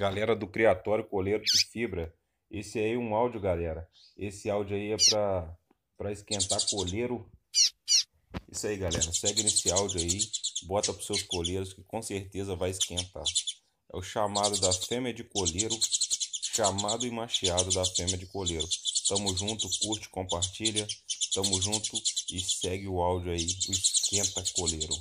Galera do Criatório Coleiro de Fibra. Esse aí é um áudio, galera. Esse áudio aí é pra, pra esquentar coleiro. Isso aí, galera. Segue nesse áudio aí. Bota pros seus coleiros que com certeza vai esquentar. É o chamado da fêmea de coleiro. Chamado e macheado da fêmea de coleiro. Tamo junto, curte, compartilha. Tamo junto e segue o áudio aí. O esquenta coleiro.